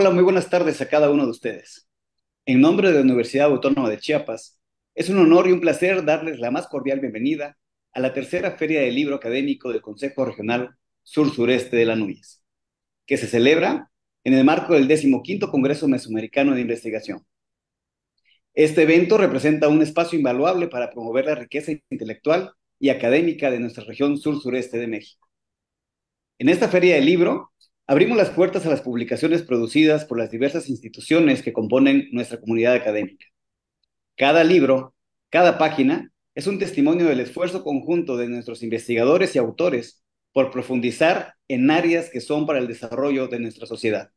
Hola, muy buenas tardes a cada uno de ustedes. En nombre de la Universidad Autónoma de Chiapas, es un honor y un placer darles la más cordial bienvenida a la tercera Feria del Libro Académico del Consejo Regional Sur-Sureste de la Núñez, que se celebra en el marco del 15 Congreso Mesoamericano de Investigación. Este evento representa un espacio invaluable para promover la riqueza intelectual y académica de nuestra región sur-sureste de México. En esta Feria del Libro abrimos las puertas a las publicaciones producidas por las diversas instituciones que componen nuestra comunidad académica. Cada libro, cada página, es un testimonio del esfuerzo conjunto de nuestros investigadores y autores por profundizar en áreas que son para el desarrollo de nuestra sociedad.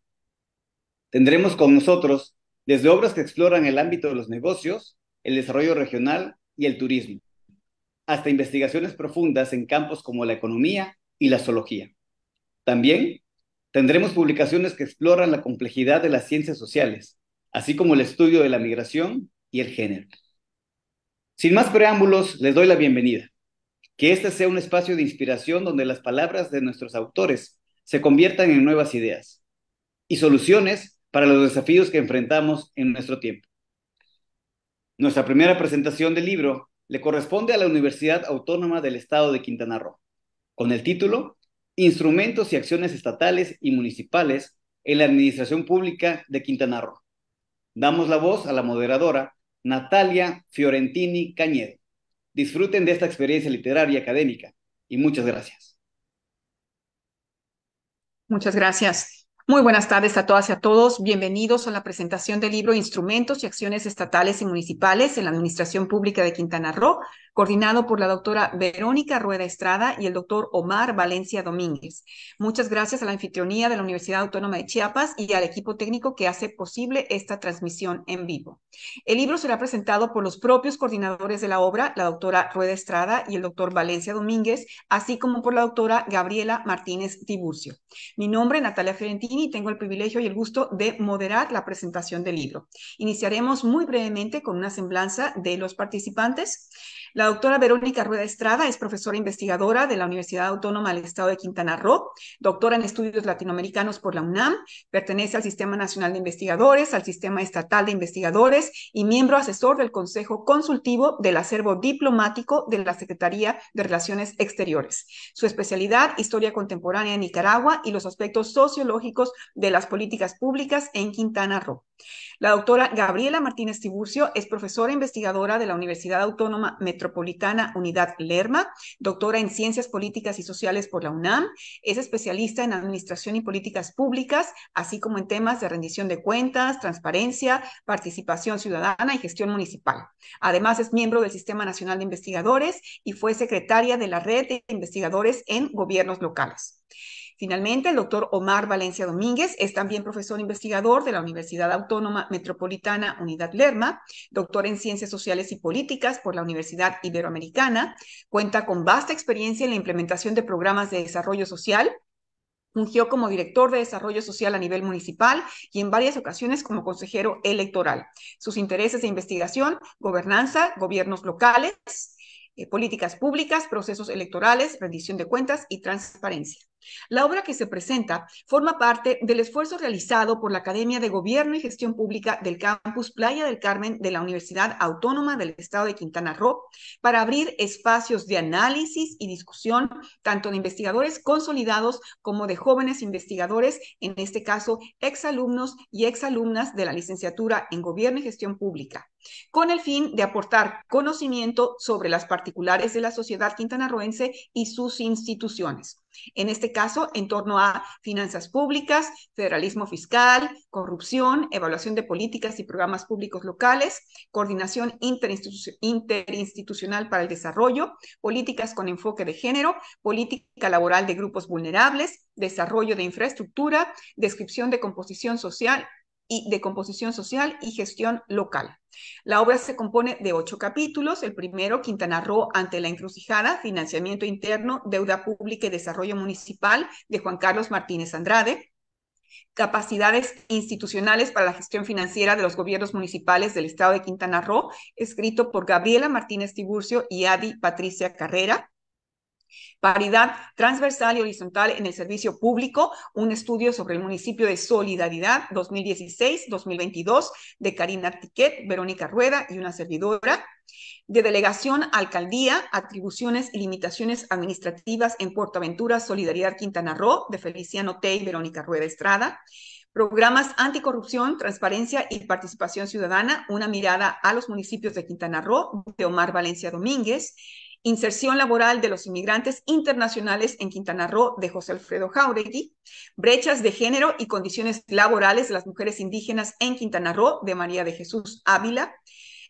Tendremos con nosotros desde obras que exploran el ámbito de los negocios, el desarrollo regional y el turismo, hasta investigaciones profundas en campos como la economía y la zoología. También Tendremos publicaciones que exploran la complejidad de las ciencias sociales, así como el estudio de la migración y el género. Sin más preámbulos, les doy la bienvenida. Que este sea un espacio de inspiración donde las palabras de nuestros autores se conviertan en nuevas ideas y soluciones para los desafíos que enfrentamos en nuestro tiempo. Nuestra primera presentación del libro le corresponde a la Universidad Autónoma del Estado de Quintana Roo, con el título Instrumentos y acciones estatales y municipales en la Administración Pública de Quintana Roo. Damos la voz a la moderadora Natalia Fiorentini Cañedo. Disfruten de esta experiencia literaria y académica y muchas gracias. Muchas gracias. Muy buenas tardes a todas y a todos. Bienvenidos a la presentación del libro Instrumentos y Acciones Estatales y Municipales en la Administración Pública de Quintana Roo, coordinado por la doctora Verónica Rueda Estrada y el doctor Omar Valencia Domínguez. Muchas gracias a la anfitrionía de la Universidad Autónoma de Chiapas y al equipo técnico que hace posible esta transmisión en vivo. El libro será presentado por los propios coordinadores de la obra, la doctora Rueda Estrada y el doctor Valencia Domínguez, así como por la doctora Gabriela Martínez Tiburcio. Mi nombre es Natalia Fiorentini y tengo el privilegio y el gusto de moderar la presentación del libro. Iniciaremos muy brevemente con una semblanza de los participantes. La doctora Verónica Rueda Estrada es profesora investigadora de la Universidad Autónoma del Estado de Quintana Roo, doctora en estudios latinoamericanos por la UNAM, pertenece al Sistema Nacional de Investigadores, al Sistema Estatal de Investigadores y miembro asesor del Consejo Consultivo del Acervo Diplomático de la Secretaría de Relaciones Exteriores. Su especialidad, historia contemporánea de Nicaragua y los aspectos sociológicos de las políticas públicas en Quintana Roo. La doctora Gabriela Martínez Tiburcio es profesora investigadora de la Universidad Autónoma Metropolitana Metropolitana Unidad Lerma, doctora en Ciencias Políticas y Sociales por la UNAM, es especialista en Administración y Políticas Públicas, así como en temas de rendición de cuentas, transparencia, participación ciudadana y gestión municipal. Además, es miembro del Sistema Nacional de Investigadores y fue secretaria de la Red de Investigadores en Gobiernos Locales. Finalmente, el doctor Omar Valencia Domínguez es también profesor investigador de la Universidad Autónoma Metropolitana Unidad Lerma, doctor en Ciencias Sociales y Políticas por la Universidad Iberoamericana, cuenta con vasta experiencia en la implementación de programas de desarrollo social, fungió como director de desarrollo social a nivel municipal y en varias ocasiones como consejero electoral. Sus intereses de investigación, gobernanza, gobiernos locales, eh, políticas públicas, procesos electorales, rendición de cuentas y transparencia. La obra que se presenta forma parte del esfuerzo realizado por la Academia de Gobierno y Gestión Pública del Campus Playa del Carmen de la Universidad Autónoma del Estado de Quintana Roo para abrir espacios de análisis y discusión tanto de investigadores consolidados como de jóvenes investigadores, en este caso exalumnos y exalumnas de la licenciatura en Gobierno y Gestión Pública con el fin de aportar conocimiento sobre las particulares de la sociedad quintanarroense y sus instituciones. En este caso, en torno a finanzas públicas, federalismo fiscal, corrupción, evaluación de políticas y programas públicos locales, coordinación interinstitucional para el desarrollo, políticas con enfoque de género, política laboral de grupos vulnerables, desarrollo de infraestructura, descripción de composición social y de composición social y gestión local. La obra se compone de ocho capítulos. El primero, Quintana Roo ante la encrucijada, financiamiento interno, deuda pública y desarrollo municipal, de Juan Carlos Martínez Andrade. Capacidades institucionales para la gestión financiera de los gobiernos municipales del estado de Quintana Roo, escrito por Gabriela Martínez Tiburcio y Adi Patricia Carrera. Paridad transversal y horizontal en el servicio público, un estudio sobre el municipio de Solidaridad 2016-2022 de Karina Tiquet, Verónica Rueda y una servidora. De delegación alcaldía, atribuciones y limitaciones administrativas en Puerto Aventura, Solidaridad Quintana Roo de Feliciano Tey Verónica Rueda Estrada. Programas anticorrupción, transparencia y participación ciudadana, una mirada a los municipios de Quintana Roo, de Omar Valencia Domínguez. Inserción laboral de los inmigrantes internacionales en Quintana Roo de José Alfredo Jauregui, Brechas de género y condiciones laborales de las mujeres indígenas en Quintana Roo de María de Jesús Ávila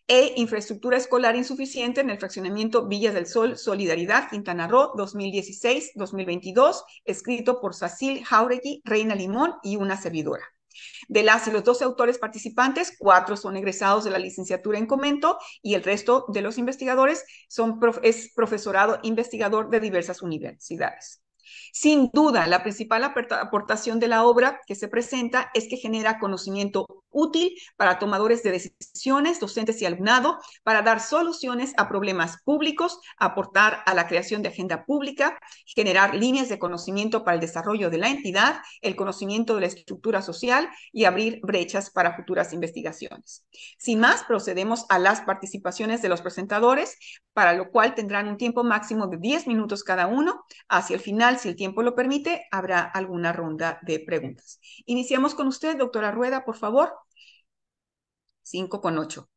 e Infraestructura escolar insuficiente en el fraccionamiento Villas del Sol Solidaridad Quintana Roo 2016-2022, escrito por Sacil Jauregui, Reina Limón y una servidora. De las y los 12 autores participantes, cuatro son egresados de la licenciatura en Comento y el resto de los investigadores son es profesorado investigador de diversas universidades. Sin duda, la principal aportación de la obra que se presenta es que genera conocimiento útil para tomadores de decisiones, docentes y alumnado, para dar soluciones a problemas públicos, aportar a la creación de agenda pública, generar líneas de conocimiento para el desarrollo de la entidad, el conocimiento de la estructura social y abrir brechas para futuras investigaciones. Sin más, procedemos a las participaciones de los presentadores, para lo cual tendrán un tiempo máximo de 10 minutos cada uno. Hacia el final si el tiempo lo permite, habrá alguna ronda de preguntas. Iniciamos con usted, doctora Rueda, por favor. Cinco con ocho.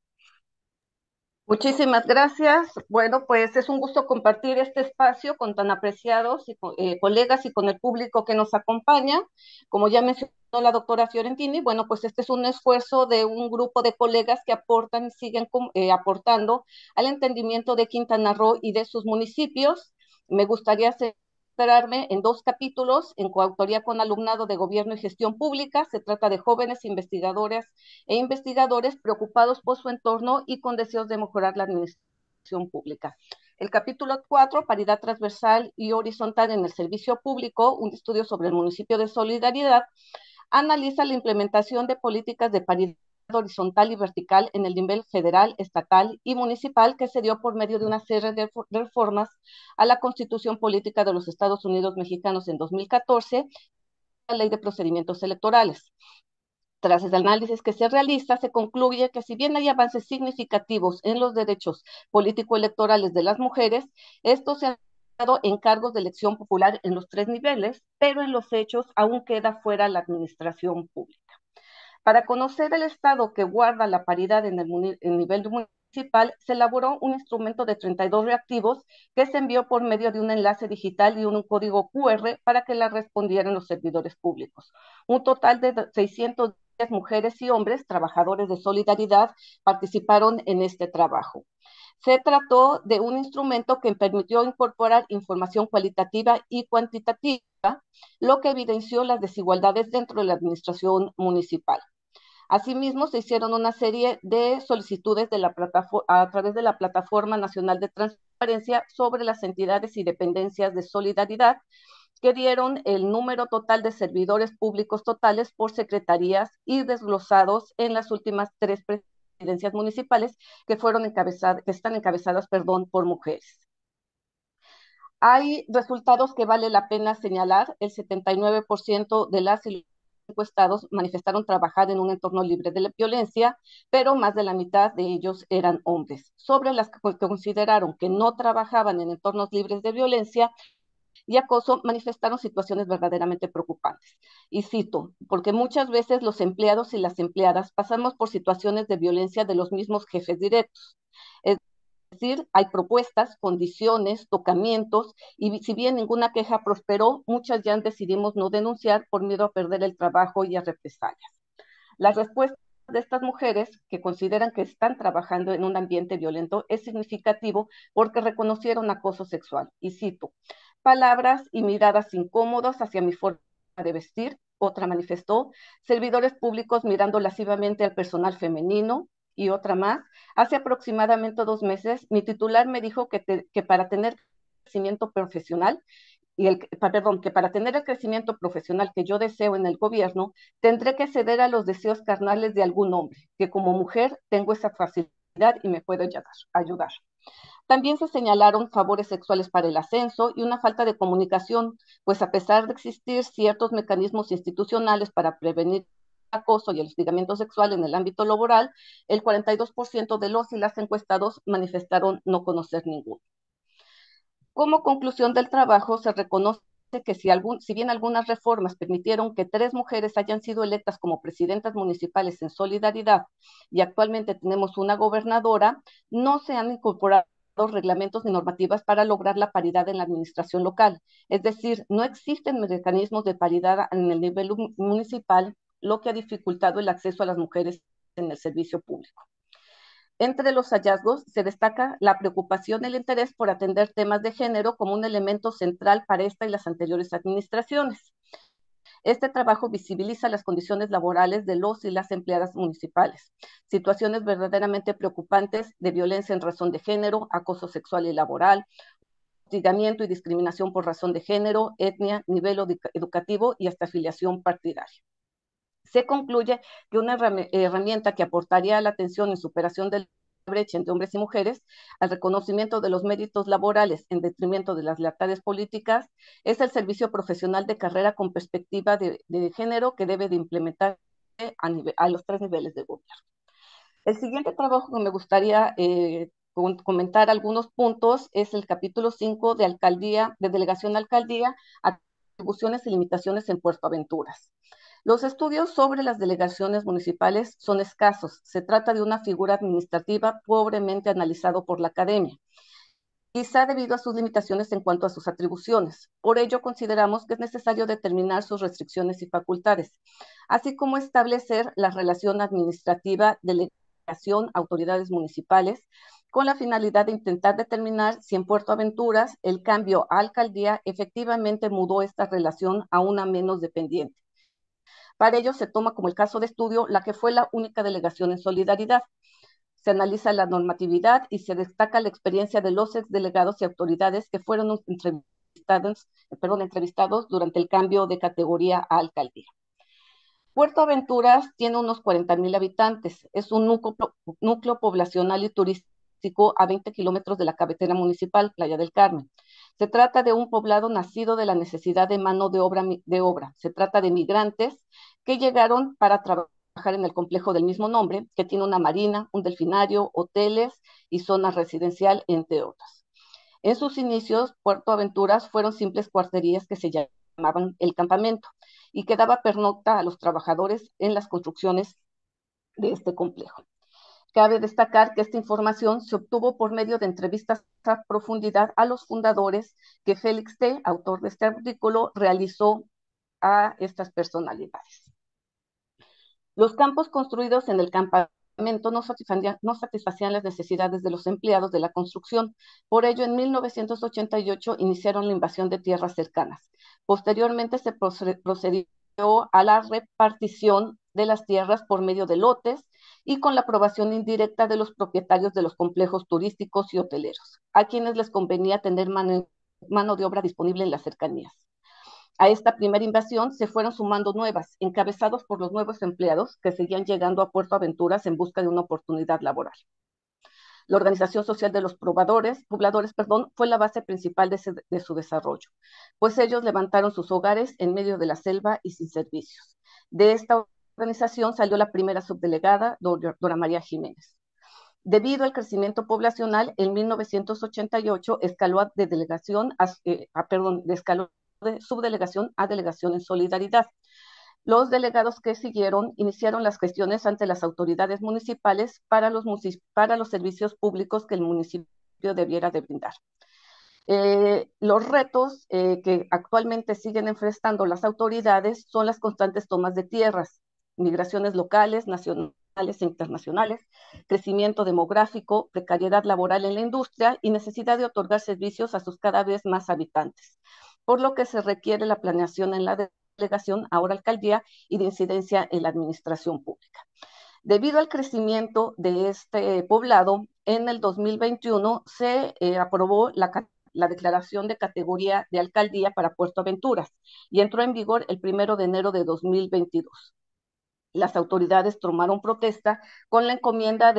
Muchísimas gracias. Bueno, pues es un gusto compartir este espacio con tan apreciados eh, colegas y con el público que nos acompaña. Como ya mencionó la doctora Fiorentini, bueno, pues este es un esfuerzo de un grupo de colegas que aportan y siguen eh, aportando al entendimiento de Quintana Roo y de sus municipios. Me gustaría hacer en dos capítulos en coautoría con alumnado de Gobierno y Gestión Pública. Se trata de jóvenes investigadoras e investigadores preocupados por su entorno y con deseos de mejorar la administración pública. El capítulo 4, Paridad transversal y horizontal en el servicio público, un estudio sobre el municipio de Solidaridad, analiza la implementación de políticas de paridad horizontal y vertical en el nivel federal, estatal y municipal que se dio por medio de una serie de reformas a la Constitución Política de los Estados Unidos Mexicanos en 2014 la Ley de Procedimientos Electorales. Tras el análisis que se realiza, se concluye que si bien hay avances significativos en los derechos político-electorales de las mujeres, estos se han dado en cargos de elección popular en los tres niveles, pero en los hechos aún queda fuera la administración pública. Para conocer el estado que guarda la paridad en el, nivel municipal, se elaboró un instrumento de 32 reactivos que se envió por medio de un enlace digital y un código QR para que la respondieran los servidores públicos. Un total de 610 mujeres y hombres, trabajadores de solidaridad, participaron en este trabajo. Se trató de un instrumento que permitió incorporar información cualitativa y cuantitativa, lo que evidenció las desigualdades dentro de la administración municipal. Asimismo, se hicieron una serie de solicitudes a través de la Plataforma Nacional de Transparencia sobre las entidades y dependencias de solidaridad que dieron el número total de servidores públicos totales por secretarías y desglosados en las últimas tres presidencias municipales que fueron encabezadas, que están encabezadas, perdón, por mujeres. Hay resultados que vale la pena señalar. El 79% de las encuestados manifestaron trabajar en un entorno libre de violencia, pero más de la mitad de ellos eran hombres. Sobre las que consideraron que no trabajaban en entornos libres de violencia, y acoso manifestaron situaciones verdaderamente preocupantes. Y cito, porque muchas veces los empleados y las empleadas pasamos por situaciones de violencia de los mismos jefes directos decir, hay propuestas, condiciones, tocamientos, y si bien ninguna queja prosperó, muchas ya decidimos no denunciar por miedo a perder el trabajo y a represalias. Las respuestas de estas mujeres que consideran que están trabajando en un ambiente violento es significativo porque reconocieron acoso sexual. Y cito, palabras y miradas incómodas hacia mi forma de vestir, otra manifestó, servidores públicos mirando lascivamente al personal femenino, y otra más, hace aproximadamente dos meses mi titular me dijo que, para tener crecimiento profesional y el, perdón, que para tener el crecimiento profesional que yo deseo en el gobierno, tendré que ceder a los deseos carnales de algún hombre, que como mujer tengo esa facilidad y me puedo ayudar. También se señalaron favores sexuales para el ascenso y una falta de comunicación, pues a pesar de existir ciertos mecanismos institucionales para prevenir acoso y el hostigamiento sexual en el ámbito laboral, el 42% de los y las encuestados manifestaron no conocer ninguno. Como conclusión del trabajo, se reconoce que si, algún, si bien algunas reformas permitieron que tres mujeres hayan sido electas como presidentas municipales en solidaridad y actualmente tenemos una gobernadora, no se han incorporado reglamentos ni normativas para lograr la paridad en la administración local. Es decir, no existen mecanismos de paridad en el nivel municipal lo que ha dificultado el acceso a las mujeres en el servicio público. Entre los hallazgos se destaca la preocupación y el interés por atender temas de género como un elemento central para esta y las anteriores administraciones. Este trabajo visibiliza las condiciones laborales de los y las empleadas municipales, situaciones verdaderamente preocupantes de violencia en razón de género, acoso sexual y laboral, hostigamiento y discriminación por razón de género, etnia, nivel educativo y hasta afiliación partidaria se concluye que una herramienta que aportaría a la atención y superación del brecha entre hombres y mujeres, al reconocimiento de los méritos laborales en detrimento de las lealtades políticas, es el servicio profesional de carrera con perspectiva de, género que debe de implementarse a, los tres niveles de gobierno. El siguiente trabajo que me gustaría eh, comentar algunos puntos es el capítulo 5 de alcaldía, de delegación alcaldía, atribuciones y limitaciones en Puerto Aventuras. Los estudios sobre las delegaciones municipales son escasos. Se trata de una figura administrativa pobremente analizado por la academia, quizá debido a sus limitaciones en cuanto a sus atribuciones. Por ello, consideramos que es necesario determinar sus restricciones y facultades, así como establecer la relación administrativa delegación autoridades municipales con la finalidad de intentar determinar si en Puerto Aventuras el cambio a alcaldía efectivamente mudó esta relación a una menos dependiente. Para ello se toma como el caso de estudio la que fue la única delegación en solidaridad. Se analiza la normatividad y se destaca la experiencia de los ex y autoridades que fueron entrevistados, entrevistados durante el cambio de categoría a alcaldía. Puerto Aventuras tiene unos 40.000 habitantes. Es un núcleo, poblacional y turístico a 20 kilómetros de la cabecera municipal, Playa del Carmen. Se trata de un poblado nacido de la necesidad de mano de obra, de obra. Se trata de migrantes que llegaron para trabajar en el complejo del mismo nombre, que tiene una marina, un delfinario, hoteles y zona residencial, entre otras. En sus inicios, Puerto Aventuras fueron simples cuarterías que se llamaban el campamento y que daba pernocta a los trabajadores en las construcciones de este complejo. Cabe destacar que esta información se obtuvo por medio de entrevistas a profundidad a los fundadores que Félix T., autor de este artículo, realizó a estas personalidades. Los campos construidos en el campamento no satisfacían, las necesidades de los empleados de la construcción. Por ello, en 1988 iniciaron la invasión de tierras cercanas. Posteriormente se procedió a la repartición de las tierras por medio de lotes y con la aprobación indirecta de los propietarios de los complejos turísticos y hoteleros, a quienes les convenía tener mano, de obra disponible en las cercanías. A esta primera invasión se fueron sumando nuevas, encabezados por los nuevos empleados que seguían llegando a Puerto Aventuras en busca de una oportunidad laboral. La organización social de los probadores, pobladores perdón, fue la base principal de su desarrollo, pues ellos levantaron sus hogares en medio de la selva y sin servicios. De esta organización salió la primera subdelegada, Dora María Jiménez. Debido al crecimiento poblacional, en 1988 escaló de delegación a, eh, perdón, subdelegación a delegación en solidaridad. Los delegados que siguieron iniciaron las gestiones ante las autoridades municipales para los, para los servicios públicos que el municipio debiera de brindar. Eh, los retos eh, que actualmente siguen enfrentando las autoridades son las constantes tomas de tierras, migraciones locales, nacionales e internacionales, crecimiento demográfico, precariedad laboral en la industria y necesidad de otorgar servicios a sus cada vez más habitantes, por lo que se requiere la planeación en la delegación, ahora alcaldía, y de incidencia en la administración pública. Debido al crecimiento de este poblado, en el 2021 se eh, aprobó la la declaración de categoría de alcaldía para Puerto Aventuras y entró en vigor el primero de enero de 2022 las autoridades tomaron protesta con la encomienda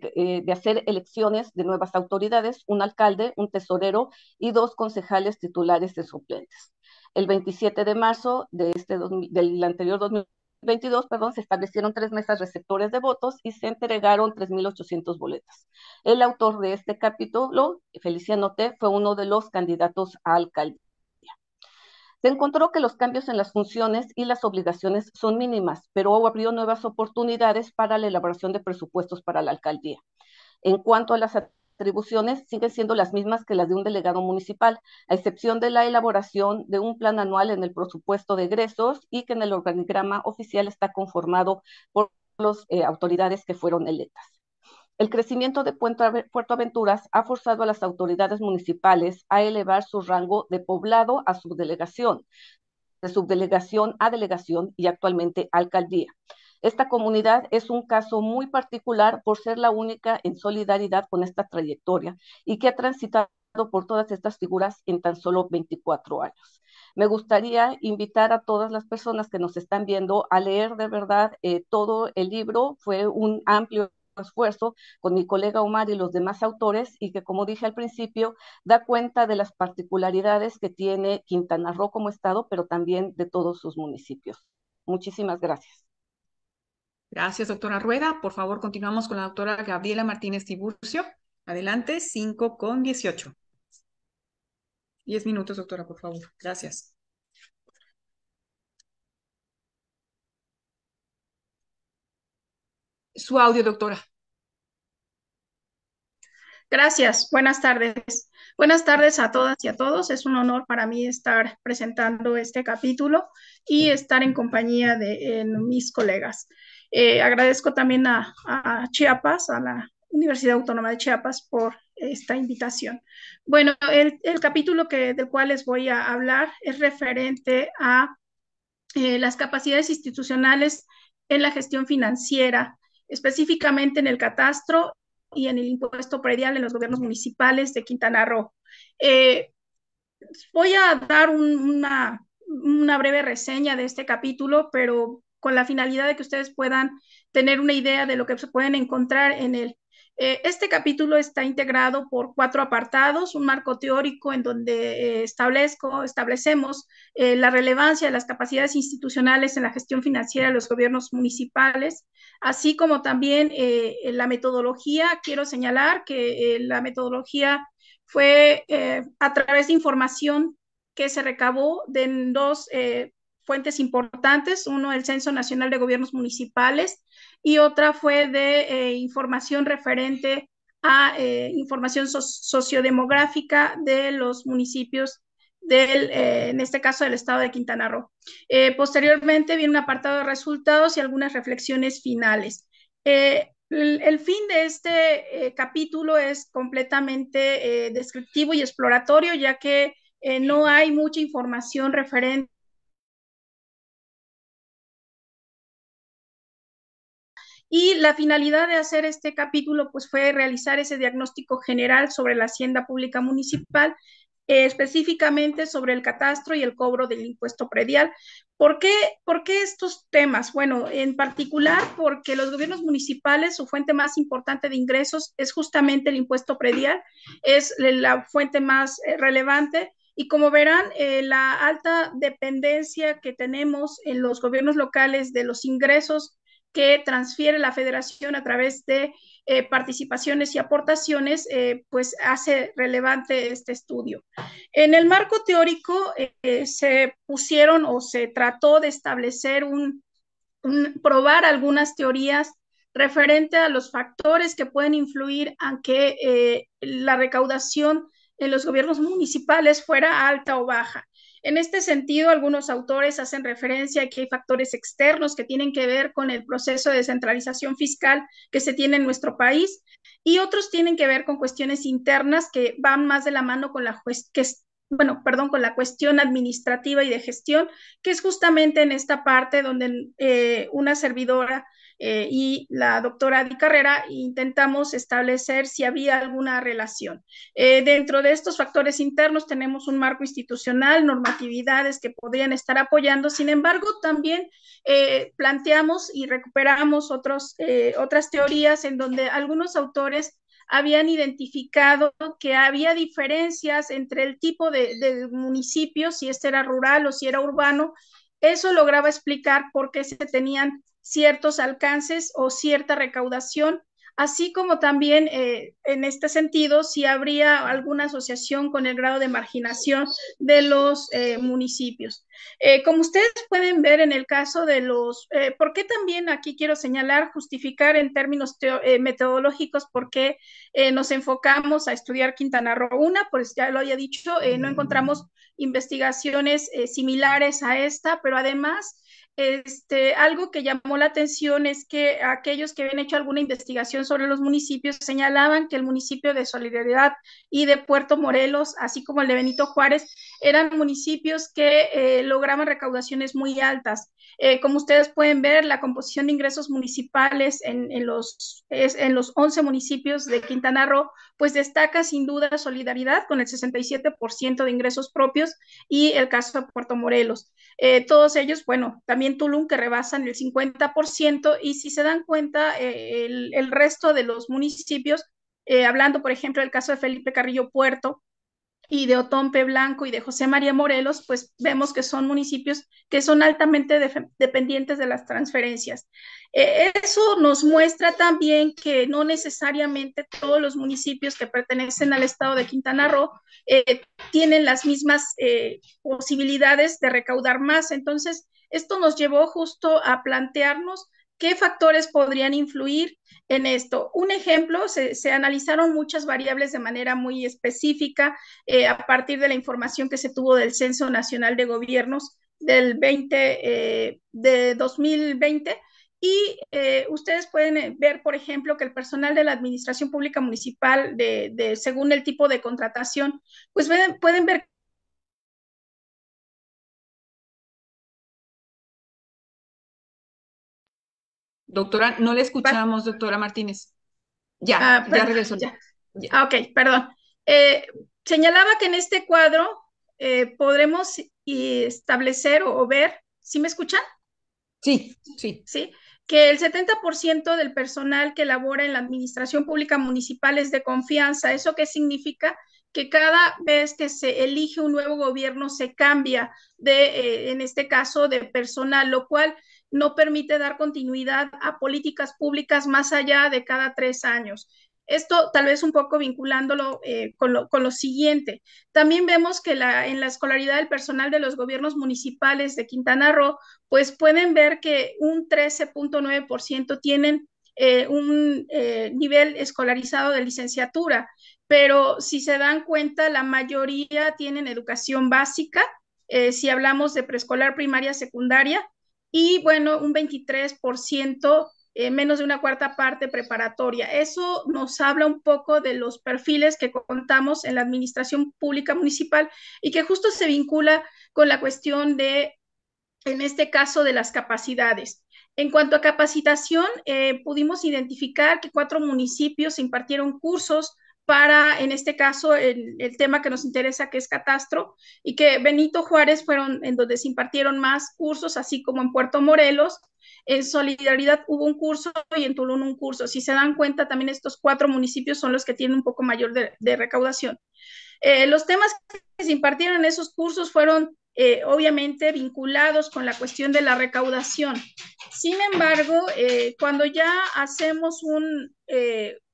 eh, de, hacer elecciones de nuevas autoridades, un alcalde, un tesorero y dos concejales titulares de suplentes. El 27 de marzo de este del anterior 2022, perdón, se establecieron tres mesas receptores de votos y se entregaron 3.800 boletas. El autor de este capítulo, Feliciano T., fue uno de los candidatos a alcalde. Se encontró que los cambios en las funciones y las obligaciones son mínimas, pero abrió nuevas oportunidades para la elaboración de presupuestos para la alcaldía. En cuanto a las atribuciones siguen siendo las mismas que las de un delegado municipal, a excepción de la elaboración de un plan anual en el presupuesto de egresos y que en el organigrama oficial está conformado por las eh, autoridades que fueron electas. El crecimiento de Puerto Aventuras ha forzado a las autoridades municipales a elevar su rango de poblado a subdelegación, de subdelegación a delegación y actualmente alcaldía. Esta comunidad es un caso muy particular por ser la única en solidaridad con esta trayectoria y que ha transitado por todas estas figuras en tan solo 24 años. Me gustaría invitar a todas las personas que nos están viendo a leer de verdad eh, todo el libro. Fue un amplio esfuerzo con mi colega Omar y los demás autores y que, como dije al principio, da cuenta de las particularidades que tiene Quintana Roo como estado, pero también de todos sus municipios. Muchísimas gracias. Gracias, doctora Rueda. Por favor, continuamos con la doctora Gabriela Martínez Tiburcio. Adelante, 5 con 18. Diez minutos, doctora, por favor. Gracias. su audio, doctora. Gracias. Buenas tardes. Buenas tardes a todas y a todos. Es un honor para mí estar presentando este capítulo y estar en compañía de mis colegas. Eh, agradezco también a, Chiapas, a la Universidad Autónoma de Chiapas, por esta invitación. Bueno, el, capítulo que, del cual les voy a hablar es referente a eh, las capacidades institucionales en la gestión financiera específicamente en el catastro y en el impuesto predial en los gobiernos municipales de Quintana Roo. Eh, voy a dar una, una breve reseña de este capítulo, pero con la finalidad de que ustedes puedan tener una idea de lo que se pueden encontrar en el eh, este capítulo está integrado por cuatro apartados, un marco teórico en donde eh, establezco, establecemos eh, la relevancia de las capacidades institucionales en la gestión financiera de los gobiernos municipales, así como también la metodología. Quiero señalar que la metodología fue a través de información que se recabó de dos fuentes importantes, uno el Censo Nacional de Gobiernos Municipales, y otra fue de eh, información referente a eh, información sociodemográfica de los municipios del, eh, en este caso, del estado de Quintana Roo. posteriormente viene un apartado de resultados y algunas reflexiones finales. el, fin de este capítulo es completamente descriptivo y exploratorio, ya que no hay mucha información referente Y la finalidad de hacer este capítulo pues, fue realizar ese diagnóstico general sobre la hacienda pública municipal, eh, específicamente sobre el catastro y el cobro del impuesto predial. ¿Por qué, estos temas? Bueno, en particular porque los gobiernos municipales, su fuente más importante de ingresos es justamente el impuesto predial, es la fuente más eh, relevante. Y como verán, eh, la alta dependencia que tenemos en los gobiernos locales de los ingresos que transfiere la federación a través de eh, participaciones y aportaciones, eh, pues hace relevante este estudio. En el marco teórico eh, se pusieron o se trató de establecer un, probar algunas teorías referente a los factores que pueden influir a que la recaudación en los gobiernos municipales fuera alta o baja. En este sentido, algunos autores hacen referencia a que hay factores externos que tienen que ver con el proceso de descentralización fiscal que se tiene en nuestro país y otros tienen que ver con cuestiones internas que van más de la mano con la que bueno, perdón, con la cuestión administrativa y de gestión, que es justamente en esta parte donde eh, una servidora eh, y la doctora Di Carrera intentamos establecer si había alguna relación. Eh, dentro de estos factores internos tenemos un marco institucional, normatividades que podrían estar apoyando, sin embargo, también planteamos y recuperamos otros, otras teorías en donde algunos autores habían identificado que había diferencias entre el tipo de, municipio, si este era rural o si era urbano. Eso lograba explicar por qué se tenían ciertos alcances o cierta recaudación así como también eh, en este sentido si habría alguna asociación con el grado de marginación de los eh, municipios. Eh, como ustedes pueden ver en el caso de los, ¿Por qué también aquí quiero señalar, justificar en términos metodológicos por qué nos enfocamos a estudiar Quintana Roo? Una, pues ya lo había dicho, no encontramos investigaciones similares a esta, pero además este, algo que llamó la atención es que aquellos que habían hecho alguna investigación sobre los municipios señalaban que el municipio de Solidaridad y de Puerto Morelos, así como el de Benito Juárez, eran municipios que eh, lograban recaudaciones muy altas. Eh, como ustedes pueden ver, la composición de ingresos municipales en, los, en los 11 municipios de Quintana Roo, pues destaca sin duda Solidaridad con el 67% de ingresos propios y el caso de Puerto Morelos. Eh, todos ellos, bueno, también Tulum que rebasan el 50% y si se dan cuenta, el, resto de los municipios hablando, por ejemplo, del caso de Felipe Carrillo Puerto, y de Otompe Blanco y de José María Morelos, pues vemos que son municipios que son altamente dependientes de las transferencias. E, eso nos muestra también que no necesariamente todos los municipios que pertenecen al estado de Quintana Roo eh, tienen las mismas eh, posibilidades de recaudar más. Entonces, esto nos llevó justo a plantearnos ¿Qué factores podrían influir en esto? Un ejemplo, se, analizaron muchas variables de manera muy específica eh, a partir de la información que se tuvo del Censo Nacional de Gobiernos del 20, eh, de 2020. Y eh, ustedes pueden ver, por ejemplo, que el personal de la Administración Pública Municipal, de, según el tipo de contratación, pues pueden ver Doctora, no le escuchamos, doctora Martínez. Ya, ah, ya regresó. Ya. Ok, perdón. Eh, señalaba que en este cuadro eh, podremos establecer o, ver, ¿sí me escuchan? Sí, sí. Sí, que el 70% del personal que labora en la administración pública municipal es de confianza. ¿Eso qué significa? que cada vez que se elige un nuevo gobierno se cambia de, eh, en este caso, de personal, lo cual no permite dar continuidad a políticas públicas más allá de cada tres años. Esto tal vez un poco vinculándolo eh, con, lo, siguiente. También vemos que en la escolaridad del personal de los gobiernos municipales de Quintana Roo, pues pueden ver que un 13.9% tienen eh, un eh, nivel escolarizado de licenciatura, pero si se dan cuenta, la mayoría tienen educación básica, si hablamos de preescolar, primaria, secundaria, y bueno, un 23%, eh, menos de una cuarta parte preparatoria. Eso nos habla un poco de los perfiles que contamos en la administración pública municipal y que justo se vincula con la cuestión de, en este caso, de las capacidades. En cuanto a capacitación, eh, pudimos identificar que cuatro municipios impartieron cursos para, en este caso, el, tema que nos interesa, que es catastro, y que Benito Juárez fueron en donde se impartieron más cursos, así como en Puerto Morelos, en Solidaridad hubo un curso y en Tulum un curso. Si se dan cuenta, también estos cuatro municipios son los que tienen un poco mayor de, recaudación. Eh, los temas que se impartieron en esos cursos fueron eh, obviamente vinculados con la cuestión de la recaudación. Sin embargo, eh, cuando ya hacemos un,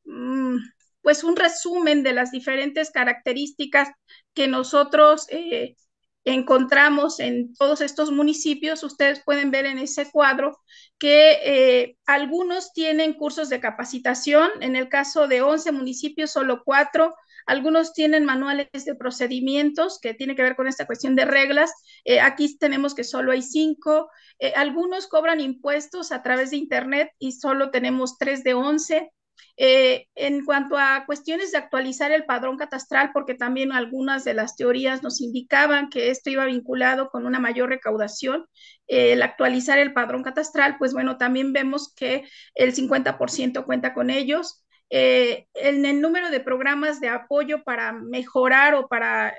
mm, pues un resumen de las diferentes características que nosotros eh, encontramos en todos estos municipios. Ustedes pueden ver en ese cuadro que eh, algunos tienen cursos de capacitación, en el caso de 11 municipios, solo 4. Algunos tienen manuales de procedimientos que tiene que ver con esta cuestión de reglas. Eh, aquí tenemos que solo hay 5. algunos cobran impuestos a través de Internet y solo tenemos 3 de 11. Eh, en cuanto a cuestiones de actualizar el padrón catastral, porque también algunas de las teorías nos indicaban que esto iba vinculado con una mayor recaudación, eh, el actualizar el padrón catastral, pues bueno, también vemos que el 50% cuenta con ellos. Eh, en el número de programas de apoyo para mejorar o para...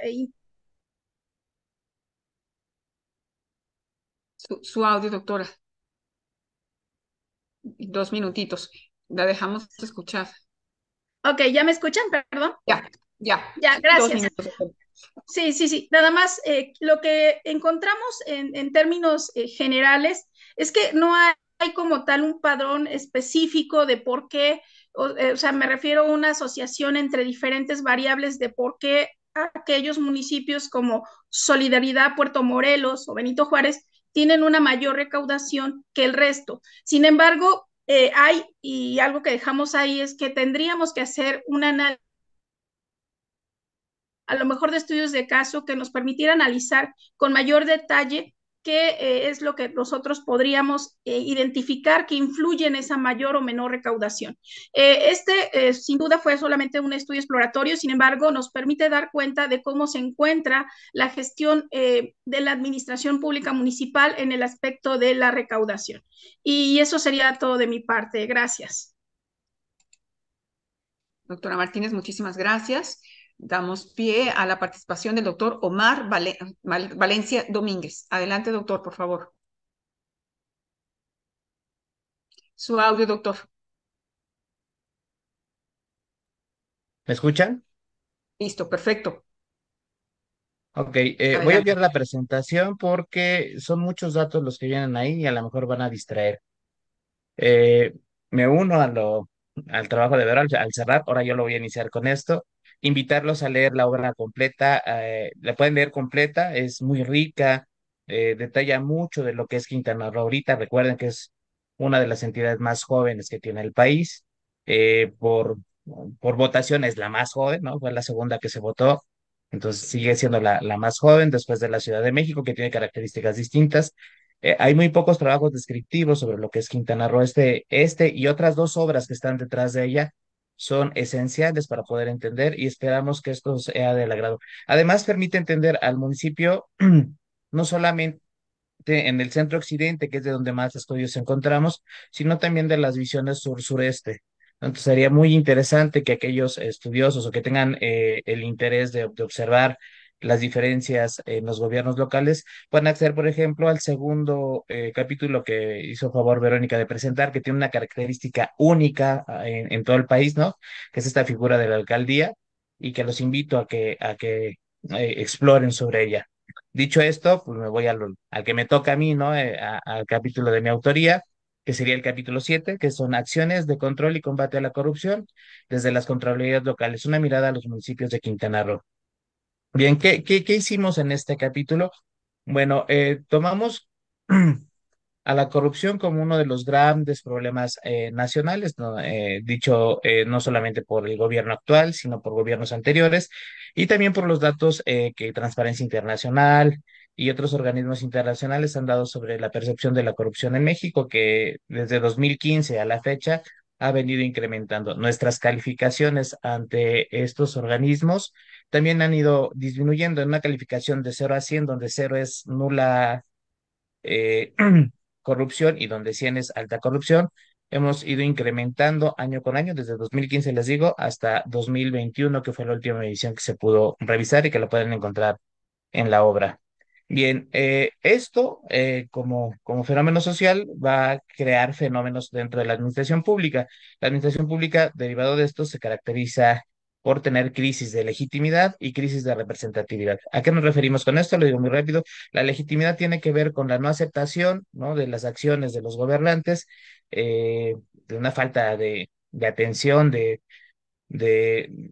Su, su audio, doctora. Dos minutitos. La dejamos escuchar. Ok, ¿ya me escuchan? Perdón. Ya, ya. Ya, gracias. Sí, sí, sí. Nada más, eh, lo que encontramos en, en términos eh, generales es que no hay, como tal un padrón específico de por qué, eh, o sea, me refiero a una asociación entre diferentes variables de por qué aquellos municipios como Solidaridad, Puerto Morelos o Benito Juárez tienen una mayor recaudación que el resto. Sin embargo, eh, hay, y algo que dejamos ahí es que tendríamos que hacer un análisis a lo mejor de estudios de caso que nos permitiera analizar con mayor detalle qué eh, es lo que nosotros podríamos eh, identificar que influye en esa mayor o menor recaudación. Eh, este, sin duda, fue solamente un estudio exploratorio, sin embargo, nos permite dar cuenta de cómo se encuentra la gestión de la administración pública municipal en el aspecto de la recaudación. Y eso sería todo de mi parte. Gracias. Doctora Martínez, muchísimas gracias damos pie a la participación del doctor Omar Valencia Domínguez. Adelante, doctor, por favor. Su audio, doctor. ¿Me escuchan? Listo, perfecto. Ok, eh, voy a enviar la presentación porque son muchos datos los que vienen ahí y a lo mejor van a distraer. Eh, me uno a lo, al trabajo de ver al cerrar, ahora yo lo voy a iniciar con esto invitarlos a leer la obra completa. Eh, la pueden leer completa, es muy rica, eh, detalla mucho de lo que es Quintana Roo ahorita. Recuerden que es una de las entidades más jóvenes que tiene el país. Eh, por, por votación es la más joven, ¿no? Fue la segunda que se votó. Entonces sigue siendo la, la más joven después de la Ciudad de México, que tiene características distintas. hay muy pocos trabajos descriptivos sobre lo que es Quintana Roo, este, este y otras dos obras que están detrás de ella son esenciales para poder entender y esperamos que esto sea del agrado. Además, permite entender al municipio no solamente en el centro occidente, que es de donde más estudios encontramos, sino también de las visiones sur-sureste. Entonces sería muy interesante que aquellos estudiosos o que tengan eh, el interés de observar las diferencias en los gobiernos locales. Pueden acceder, por ejemplo, al segundo eh, capítulo que hizo favor Verónica de presentar, que tiene una característica única ah, en, todo el país, ¿no? Que es esta figura de la alcaldía y que los invito a que, a que eh, exploren sobre ella. Dicho esto, pues me voy al, que me toca a mí, ¿no? Eh, al capítulo de mi autoría, que sería el capítulo 7, que son acciones de control y combate a la corrupción desde las Contralorías locales, una mirada a los municipios de Quintana Roo. Bien, ¿qué, qué, qué hicimos en este capítulo? Bueno, eh, tomamos a la corrupción como uno de los grandes problemas eh, nacionales, eh, dicho no solamente por el gobierno actual, sino por gobiernos anteriores, y también por los datos que Transparencia Internacional y otros organismos internacionales han dado sobre la percepción de la corrupción en México, que desde 2015 a la fecha ha venido incrementando. Nuestras calificaciones ante estos organismos también han ido disminuyendo en una calificación de 0 a 100, donde 0 es nula eh, corrupción y donde 100 es alta corrupción. Hemos ido incrementando año con año, desde 2015 les digo, hasta 2021, que fue la última edición que se pudo revisar y que la pueden encontrar en la obra. Bien, eh, esto eh, como, fenómeno social va a crear fenómenos dentro de la administración pública. La administración pública, derivado de esto, se caracteriza por tener crisis de legitimidad y crisis de representatividad. ¿A qué nos referimos con esto? Lo digo muy rápido. La legitimidad tiene que ver con la no aceptación ¿no? de las acciones de los gobernantes, eh, de una falta de, atención, de, de,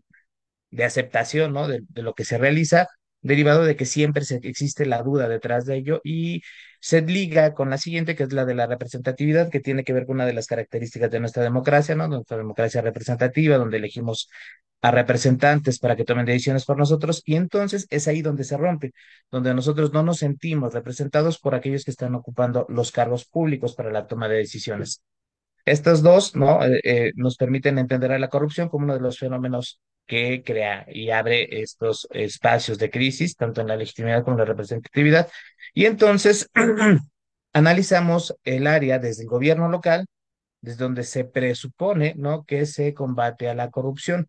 aceptación ¿no? de lo que se realiza derivado de que siempre se, existe la duda detrás de ello y se liga con la siguiente, que es la de la representatividad, que tiene que ver con una de las características de nuestra democracia, ¿no? Nuestra democracia representativa, donde elegimos a representantes para que tomen decisiones por nosotros y entonces es ahí donde se rompe, donde nosotros no nos sentimos representados por aquellos que están ocupando los cargos públicos para la toma de decisiones. Estas dos ¿no? Eh, eh, nos permiten entender a la corrupción como uno de los fenómenos que crea y abre estos espacios de crisis, tanto en la legitimidad como en la representatividad. Y entonces analizamos el área desde el gobierno local, desde donde se presupone ¿no? que se combate a la corrupción.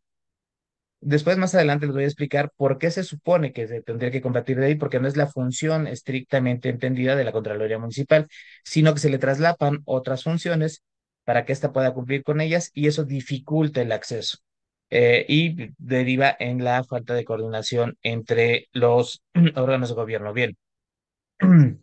Después, más adelante, les voy a explicar por qué se supone que se tendría que combatir de ahí, porque no es la función estrictamente entendida de la Contraloría Municipal, sino que se le traslapan otras funciones para que ésta pueda cumplir con ellas y eso dificulta el acceso. Eh, y deriva en la falta de coordinación entre los órganos de gobierno. Bien.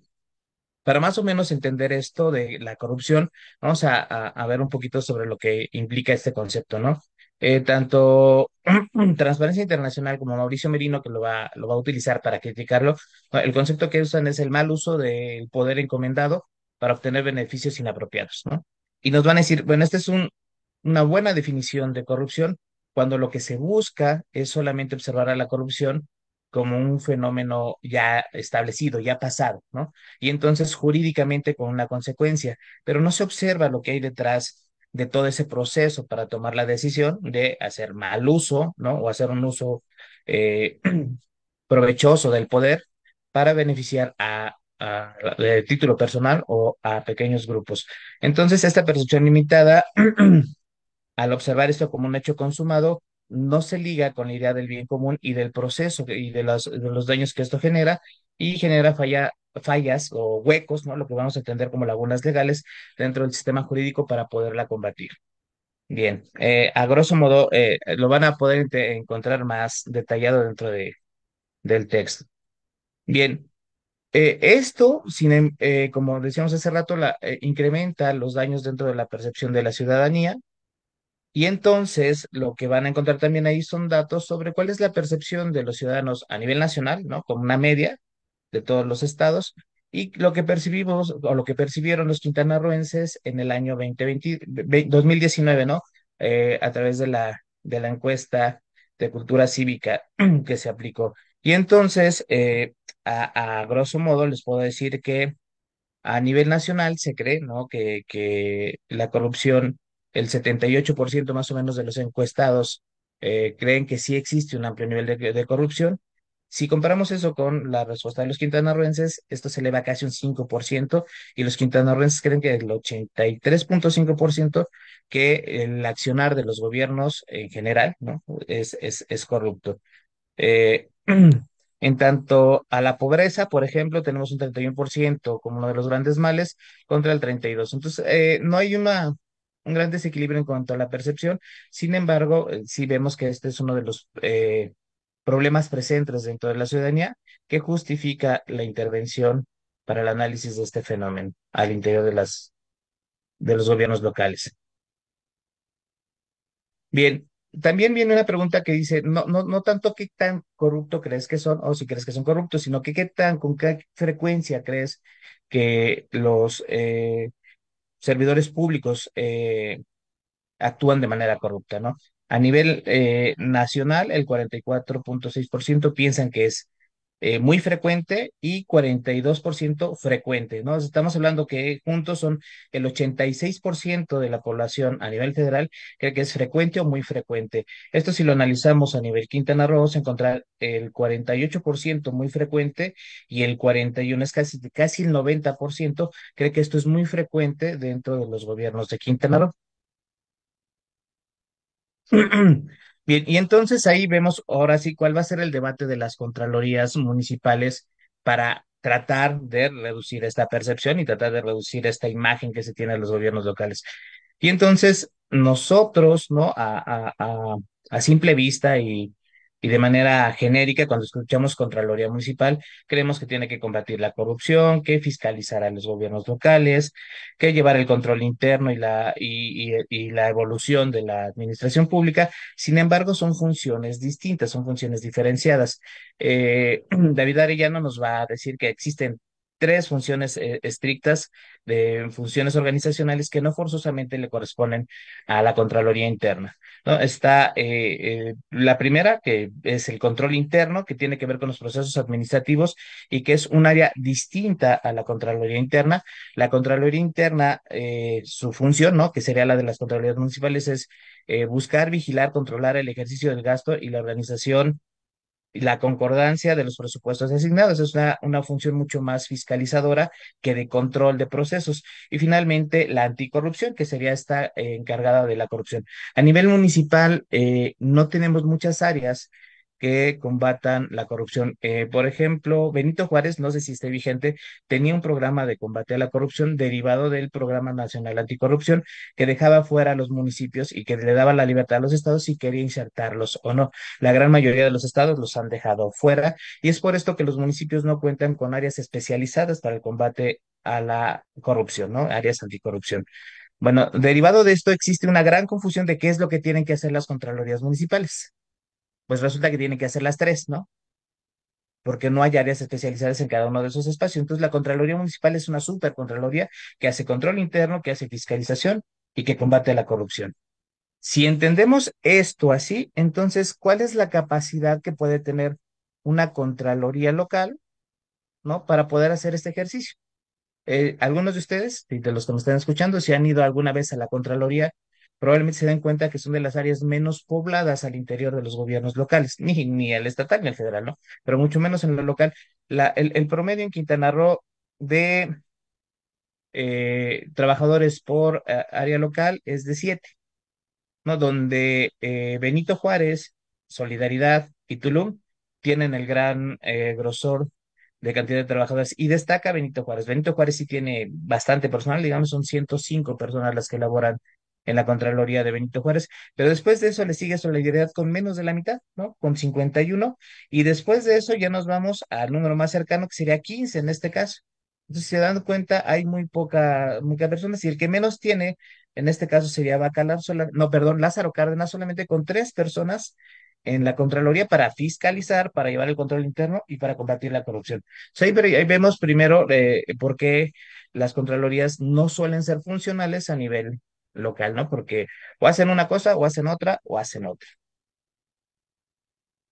Para más o menos entender esto de la corrupción, vamos a, ver un poquito sobre lo que implica este concepto, ¿no? Eh, tanto Transparencia Internacional como Mauricio Merino, que lo va, lo va a utilizar para criticarlo, el concepto que usan es el mal uso del poder encomendado para obtener beneficios inapropiados, ¿no? Y nos van a decir, bueno, esta es una buena definición de corrupción, cuando lo que se busca es solamente observar a la corrupción como un fenómeno ya establecido, ya pasado, ¿no? Y entonces jurídicamente con una consecuencia, pero no se observa lo que hay detrás de todo ese proceso para tomar la decisión de hacer mal uso, ¿no? O hacer un uso eh, provechoso del poder para beneficiar a, título personal o a pequeños grupos. Entonces, esta percepción limitada al observar esto como un hecho consumado, no se liga con la idea del bien común y del proceso y de los, de los daños que esto genera y genera fallas o huecos, ¿no? lo que vamos a entender como lagunas legales dentro del sistema jurídico para poderla combatir. Bien, eh, a grosso modo eh, lo van a poder encontrar más detallado dentro de, del texto. Bien, eh, esto, em, como decíamos hace rato, la, incrementa los daños dentro de la percepción de la ciudadanía, y entonces lo que van a encontrar también ahí son datos sobre cuál es la percepción de los ciudadanos a nivel nacional, ¿no? Como una media de todos los estados y lo que percibimos o lo que percibieron los quintanarroenses en el año 2019, ¿no? Eh, a través de la, de la encuesta de cultura cívica que se aplicó. Y entonces, eh, a, grosso modo, les puedo decir que a nivel nacional se cree, ¿no? Que, que la corrupción el 78% más o menos de los encuestados eh, creen que sí existe un amplio nivel de, corrupción. Si comparamos eso con la respuesta de los quintanarruenses, esto se eleva casi un 5% y los quintanarruenses creen que el 83.5% que el accionar de los gobiernos en general ¿no? es, es, corrupto. Eh, en tanto a la pobreza, por ejemplo, tenemos un 31% como uno de los grandes males contra el 32%. Entonces, eh, no hay una un gran desequilibrio en cuanto a la percepción. Sin embargo, eh, sí vemos que este es uno de los eh, problemas presentes dentro de la ciudadanía que justifica la intervención para el análisis de este fenómeno al interior de, las, de los gobiernos locales. Bien, también viene una pregunta que dice, no, no, no tanto qué tan corrupto crees que son, o si crees que son corruptos, sino que qué tan, con qué frecuencia crees que los eh, servidores públicos eh, actúan de manera corrupta, ¿no? A nivel eh, nacional, el 44.6% piensan que es eh, muy frecuente y 42% frecuente, ¿no? Estamos hablando que juntos son el 86% de la población a nivel federal cree que es frecuente o muy frecuente. Esto si lo analizamos a nivel Quintana Roo, se encontrar el 48% muy frecuente y el 41 es casi, casi el 90% cree que esto es muy frecuente dentro de los gobiernos de Quintana Roo. Bien, y entonces ahí vemos ahora sí cuál va a ser el debate de las Contralorías municipales para tratar de reducir esta percepción y tratar de reducir esta imagen que se tiene de los gobiernos locales. Y entonces nosotros, ¿no? A, a simple vista y y de manera genérica, cuando escuchamos Contraloría Municipal, creemos que tiene que combatir la corrupción, que fiscalizar a los gobiernos locales, que llevar el control interno y la, y, y, la evolución de la administración pública. Sin embargo, son funciones distintas, son funciones diferenciadas. Eh, David Arellano nos va a decir que existen tres funciones eh, estrictas de funciones organizacionales que no forzosamente le corresponden a la Contraloría Interna. ¿no? Está eh, eh, la primera, que es el control interno, que tiene que ver con los procesos administrativos y que es un área distinta a la Contraloría Interna. La Contraloría Interna, su función, ¿no? que sería la de las Contralorías Municipales, es buscar, vigilar, controlar el ejercicio del gasto y la organización la concordancia de los presupuestos asignados, Es una, función mucho más fiscalizadora que de control de procesos. Y finalmente, la anticorrupción, que sería esta eh, encargada de la corrupción. A nivel municipal, eh, no tenemos muchas áreas que combatan la corrupción. Eh, por ejemplo, Benito Juárez, no sé si esté vigente, tenía un programa de combate a la corrupción derivado del Programa Nacional Anticorrupción que dejaba fuera a los municipios y que le daba la libertad a los estados si quería insertarlos o no. La gran mayoría de los estados los han dejado fuera y es por esto que los municipios no cuentan con áreas especializadas para el combate a la corrupción, ¿no? Áreas anticorrupción. Bueno, derivado de esto existe una gran confusión de qué es lo que tienen que hacer las Contralorías municipales pues resulta que tiene que hacer las tres, ¿no? Porque no hay áreas especializadas en cada uno de esos espacios. Entonces, la Contraloría Municipal es una supercontraloría que hace control interno, que hace fiscalización y que combate la corrupción. Si entendemos esto así, entonces, ¿cuál es la capacidad que puede tener una Contraloría local, ¿no? Para poder hacer este ejercicio. Eh, algunos de ustedes, de los que me están escuchando, si han ido alguna vez a la Contraloría probablemente se den cuenta que son de las áreas menos pobladas al interior de los gobiernos locales, ni, ni el estatal ni el federal, ¿no? Pero mucho menos en lo local. La, el, el, promedio en Quintana Roo de eh, trabajadores por eh, área local es de siete, ¿no? Donde eh, Benito Juárez, Solidaridad y Tulum tienen el gran grosor de cantidad de trabajadores y destaca Benito Juárez. Benito Juárez sí tiene bastante personal, digamos son 105 personas las que elaboran en la Contraloría de Benito Juárez, pero después de eso le sigue Solidaridad con menos de la mitad, ¿no? Con 51, y después de eso ya nos vamos al número más cercano, que sería 15 en este caso. Entonces, si se dan cuenta, hay muy poca, muy poca personas, y el que menos tiene, en este caso sería Bacalar, no, perdón, Lázaro Cárdenas, solamente con tres personas en la Contraloría para fiscalizar, para llevar el control interno y para combatir la corrupción. So, ahí, ahí vemos primero eh, por qué las Contralorías no suelen ser funcionales a nivel local, ¿no? Porque o hacen una cosa, o hacen otra, o hacen otra.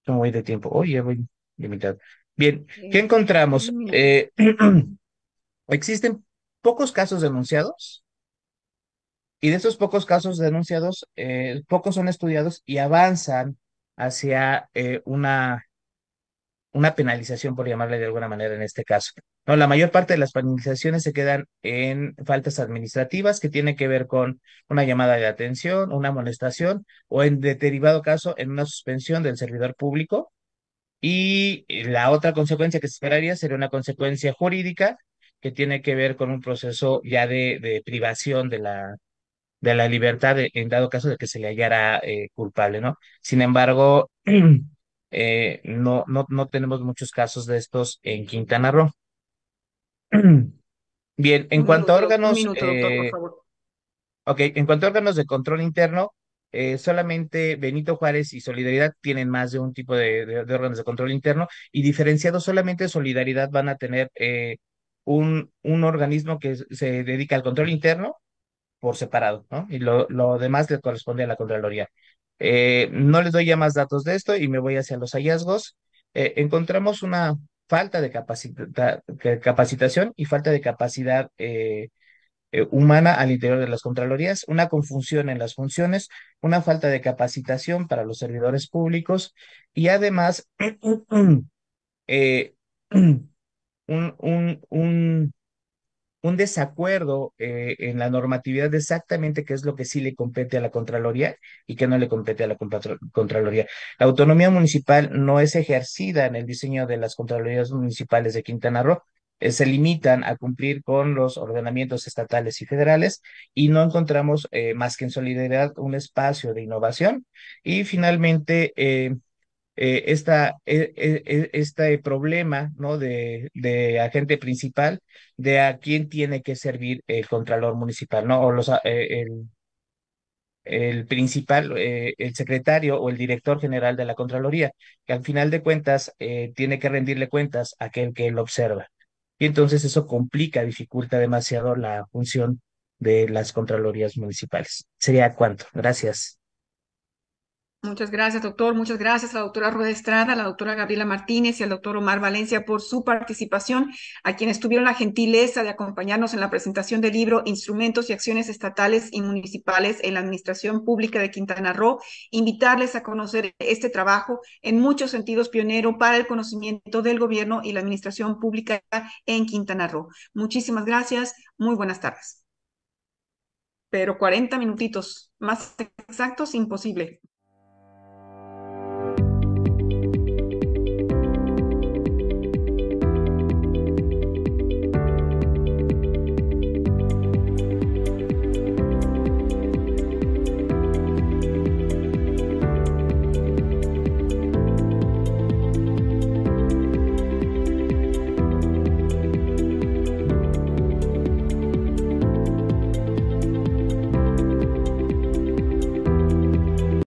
No voy de tiempo? Oye, voy limitado. Bien, ¿qué encontramos? Eh, existen pocos casos denunciados y de esos pocos casos denunciados, eh, pocos son estudiados y avanzan hacia eh, una una penalización, por llamarle de alguna manera en este caso. No, la mayor parte de las penalizaciones se quedan en faltas administrativas que tienen que ver con una llamada de atención, una molestación, o en derivado caso en una suspensión del servidor público. Y la otra consecuencia que se esperaría sería una consecuencia jurídica que tiene que ver con un proceso ya de, privación de la, de la libertad en dado caso de que se le hallara eh, culpable, ¿no? Sin embargo, Eh, no, no, no tenemos muchos casos de estos en Quintana Roo. Bien, en cuanto a órganos, eh, ok, en cuanto a órganos de control interno, eh, solamente Benito Juárez y Solidaridad tienen más de un tipo de, órganos de control interno y diferenciados solamente Solidaridad van a tener un, un, organismo que se dedica al control interno por separado, ¿no? Y lo, lo demás le corresponde a la Contraloría. Eh, no les doy ya más datos de esto y me voy hacia los hallazgos. Eh, encontramos una falta de capacitación y falta de capacidad eh, humana al interior de las Contralorías, una confusión en las funciones, una falta de capacitación para los servidores públicos y además un, un, un un desacuerdo eh, en la normatividad de exactamente qué es lo que sí le compete a la Contraloría y qué no le compete a la Contraloría. La autonomía municipal no es ejercida en el diseño de las Contralorías municipales de Quintana Roo. Eh, se limitan a cumplir con los ordenamientos estatales y federales y no encontramos eh, más que en solidaridad un espacio de innovación. Y finalmente, eh, esta, eh, eh, este problema ¿no? de, agente principal de a quién tiene que servir el Contralor Municipal, ¿no? O los, el, principal, el secretario o el director general de la Contraloría, que al final de cuentas tiene que rendirle cuentas a aquel que lo observa. Y entonces eso complica, dificulta demasiado la función de las Contralorías municipales. Sería cuánto Gracias. Muchas gracias, doctor. Muchas gracias a la doctora Rueda Estrada, a la doctora Gabriela Martínez y al doctor Omar Valencia por su participación, a quienes tuvieron la gentileza de acompañarnos en la presentación del libro Instrumentos y Acciones Estatales y Municipales en la Administración Pública de Quintana Roo. Invitarles a conocer este trabajo en muchos sentidos pionero para el conocimiento del gobierno y la administración pública en Quintana Roo. Muchísimas gracias. Muy buenas tardes. Pero 40 minutitos más exactos, imposible.